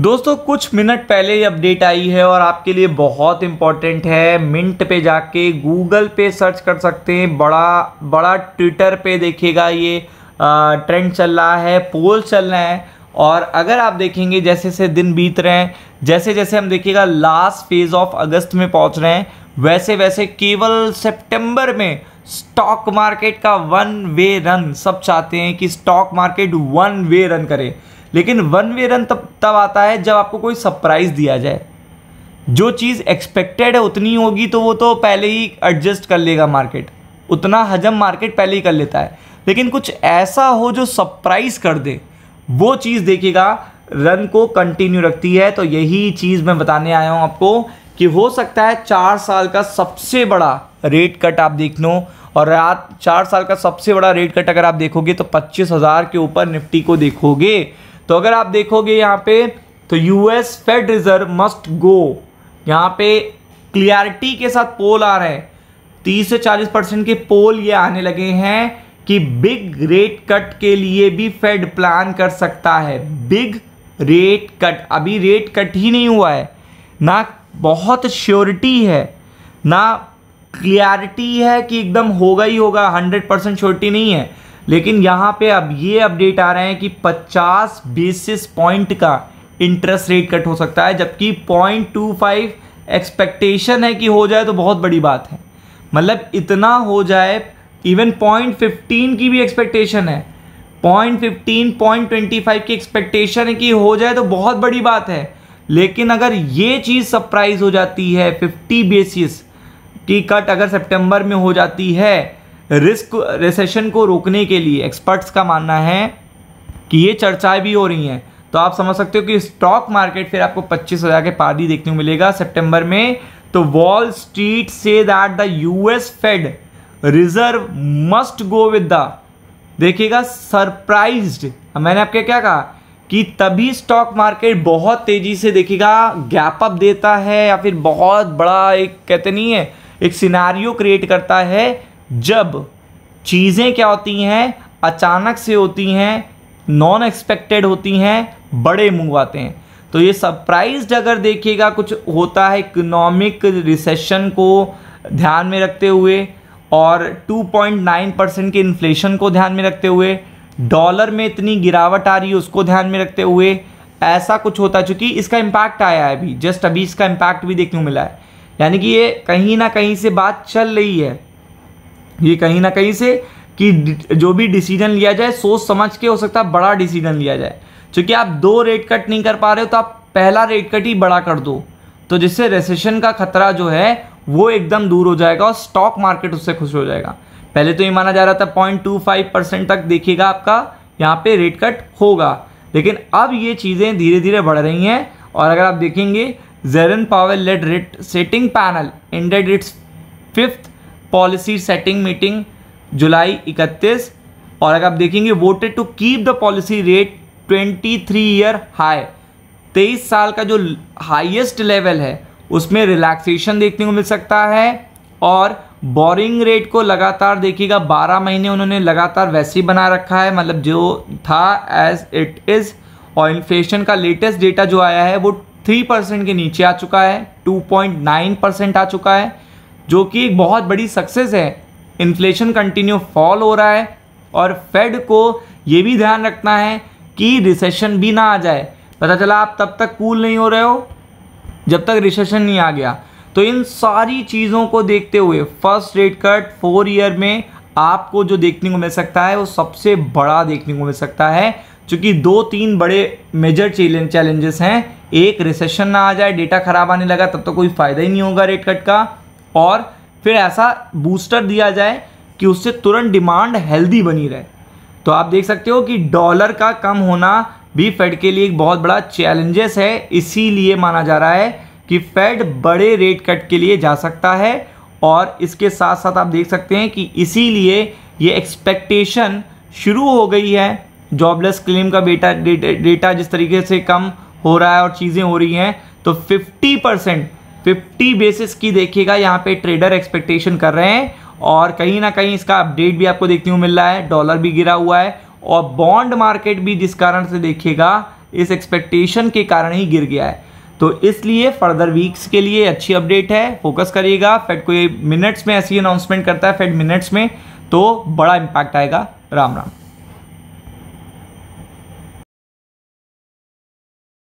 दोस्तों कुछ मिनट पहले ये अपडेट आई है और आपके लिए बहुत इम्पॉर्टेंट है मिंट पे जाके गूगल पे सर्च कर सकते हैं बड़ा बड़ा ट्विटर पे देखिएगा ये आ, ट्रेंड चल रहा है पोल चल रहा है और अगर आप देखेंगे जैसे जैसे दिन बीत रहे हैं जैसे जैसे हम देखिएगा लास्ट फेज ऑफ अगस्त में पहुंच रहे हैं वैसे वैसे केवल सेप्टेम्बर में स्टॉक मार्केट का वन वे रन सब चाहते हैं कि stock market one way run करे लेकिन वन वे रन तब तब आता है जब आपको कोई सरप्राइज़ दिया जाए जो चीज़ एक्सपेक्टेड है उतनी होगी तो वो तो पहले ही एडजस्ट कर लेगा मार्केट उतना हजम मार्केट पहले ही कर लेता है लेकिन कुछ ऐसा हो जो सरप्राइज़ कर दे वो चीज़ देखिएगा रन को कंटिन्यू रखती है तो यही चीज़ मैं बताने आया हूँ आपको कि हो सकता है चार साल का सबसे बड़ा रेट कट आप देख लो और रात चार साल का सबसे बड़ा रेट कट अगर आप देखोगे तो पच्चीस हज़ार के ऊपर निफ्टी को देखोगे तो अगर आप देखोगे यहाँ पे तो US Fed reserve must go यहाँ पे क्लियरिटी के साथ पोल आ रहे हैं तीस से चालीस परसेंट के पोल ये आने लगे हैं कि बिग रेट कट के लिए भी फेड प्लान कर सकता है बिग रेट कट अभी रेट कट ही नहीं हुआ है ना बहुत श्योरिटी है ना क्लियरिटी है कि एकदम होगा ही होगा हंड्रेड परसेंट श्योरिटी नहीं है लेकिन यहाँ पे अब ये अपडेट आ रहे हैं कि 50 बेसिस पॉइंट का इंटरेस्ट रेट कट हो सकता है जबकि 0.25 एक्सपेक्टेशन है कि हो जाए तो बहुत बड़ी बात है मतलब इतना हो जाए इवन 0.15 की भी एक्सपेक्टेशन है 0.15 0.25 की एक्सपेक्टेशन है कि हो जाए तो बहुत बड़ी बात है लेकिन अगर ये चीज़ सरप्राइज हो जाती है 50 बेसिस की कट अगर सेप्टेम्बर में हो जाती है रिस्क रिसेशन को रोकने के लिए एक्सपर्ट्स का मानना है कि ये चर्चाएं भी हो रही हैं तो आप समझ सकते हो कि स्टॉक मार्केट फिर आपको पच्चीस हज़ार के पार ही देखने को मिलेगा सितंबर में तो वॉल स्ट्रीट से that the US Fed reserve must go with the देखिएगा सरप्राइज मैंने आपके क्या कहा कि तभी स्टॉक मार्केट बहुत तेजी से देखेगा गैप अप देता है या फिर बहुत बड़ा एक कहते नहीं है एक सिनारियो क्रिएट करता है जब चीज़ें क्या होती हैं अचानक से होती हैं नॉन एक्सपेक्टेड होती हैं बड़े मूव आते हैं तो ये सरप्राइज अगर देखिएगा कुछ होता है इकोनॉमिक रिसेशन को ध्यान में रखते हुए और 2.9 परसेंट के इन्फ्लेशन को ध्यान में रखते हुए डॉलर में इतनी गिरावट आ रही है उसको ध्यान में रखते हुए ऐसा कुछ होता है चूँकि इसका इम्पैक्ट आया है अभी जस्ट अभी इसका इम्पैक्ट भी देखने को मिला है यानी कि ये कहीं ना कहीं से बात चल रही है ये कहीं ना कहीं से कि जो भी डिसीजन लिया जाए सोच समझ के हो सकता है बड़ा डिसीजन लिया जाए क्योंकि आप दो रेट कट नहीं कर पा रहे हो तो आप पहला रेट कट ही बड़ा कर दो तो जिससे रेसेशन का खतरा जो है वो एकदम दूर हो जाएगा और स्टॉक मार्केट उससे खुश हो जाएगा पहले तो ये माना जा रहा था पॉइंट टू फाइव परसेंट तक देखिएगा आपका यहाँ पे रेट कट होगा लेकिन अब ये चीज़ें धीरे धीरे बढ़ रही हैं और अगर आप देखेंगे Jerome Powell led rate setting panel ended its fifth policy setting meeting जुलाई 31 और अगर आप देखेंगे voted to keep the policy rate 23 year high तेईस साल का जो हाईएस्ट लेवल है उसमें रिलैक्सेशन देखने को मिल सकता है और बोरिंग रेट को लगातार देखिएगा 12 महीने उन्होंने लगातार वैसे ही बना रखा है मतलब जो था एज इट इज़ और इन्फ्लेशन का लेटेस्ट डेटा जो आया है वो 3 परसेंट के नीचे आ चुका है 2.9 परसेंट आ चुका है जो कि एक बहुत बड़ी सक्सेस है इन्फ्लेशन कंटिन्यू फॉल हो रहा है और फेड को ये भी ध्यान रखना है कि रिसेशन भी ना आ जाए पता चला आप तब तक कूल नहीं हो रहे हो जब तक रिसेशन नहीं आ गया तो इन सारी चीज़ों को देखते हुए first rate cut four year में आपको जो देखने को मिल सकता है वो सबसे बड़ा देखने को मिल सकता है क्योंकि दो तीन बड़े मेजर चैलेंजेस हैं एक रिसेशन ना आ जाए डेटा खराब आने लगा तब तो कोई फ़ायदा ही नहीं होगा रेट कट का और फिर ऐसा बूस्टर दिया जाए कि उससे तुरंत डिमांड हेल्दी बनी रहे तो आप देख सकते हो कि डॉलर का कम होना भी फेड के लिए एक बहुत बड़ा चैलेंजेस है इसीलिए माना जा रहा है कि फेड बड़े रेट कट के लिए जा सकता है और इसके साथ साथ आप देख सकते हैं कि इसीलिए ये एक्सपेक्टेशन शुरू हो गई है जॉबलेस क्लेम का बेटा डेटा जिस तरीके से कम हो रहा है और चीज़ें हो रही हैं तो 50 परसेंट 50 बेसिस की देखिएगा यहाँ पे ट्रेडर एक्सपेक्टेशन कर रहे हैं और कहीं ना कहीं इसका अपडेट भी आपको देखने को मिल रहा है डॉलर भी गिरा हुआ है और बॉन्ड मार्केट भी जिस कारण से देखिएगा इस एक्सपेक्टेशन के कारण ही गिर गया है तो इसलिए फर्दर वीक्स के लिए अच्छी अपडेट है फोकस करिएगा फेड कोई मिनट्स में ऐसी अनाउंसमेंट करता है फेड मिनट्स में तो बड़ा इम्पैक्ट आएगा राम राम